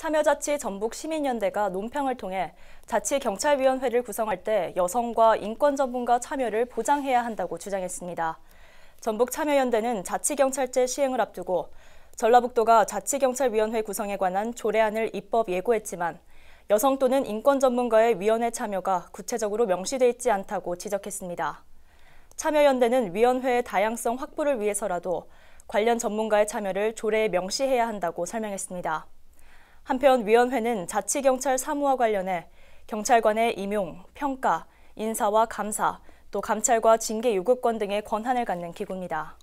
참여자치 전북 시민연대가 논평을 통해 자치경찰위원회를 구성할 때 여성과 인권 전문가 참여를 보장해야 한다고 주장했습니다. 전북 참여연대는 자치경찰제 시행을 앞두고 전라북도가 자치경찰위원회 구성에 관한 조례안을 입법 예고했지만 여성 또는 인권 전문가의 위원회 참여가 구체적으로 명시돼 있지 않다고 지적했습니다. 참여연대는 위원회의 다양성 확보를 위해서라도 관련 전문가의 참여를 조례에 명시해야 한다고 설명했습니다. 한편 위원회는 자치경찰 사무와 관련해 경찰관의 임용, 평가, 인사와 감사, 또 감찰과 징계 요구권 등의 권한을 갖는 기구입니다.